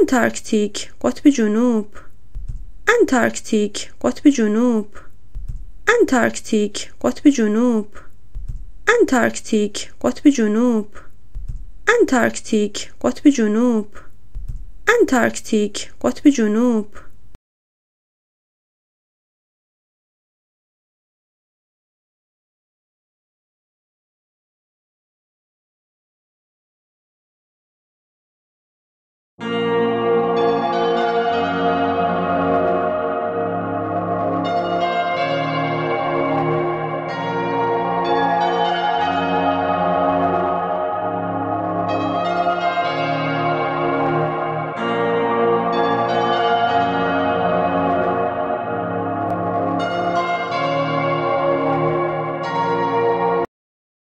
انتارکتیک قطب جنوب انتارکتیک قطب جنوب انتارکتیک قطب جنوب انتارکتیک قطب جنوب انتارکتیک قطب جنوب انتارکتیک قطب جنوب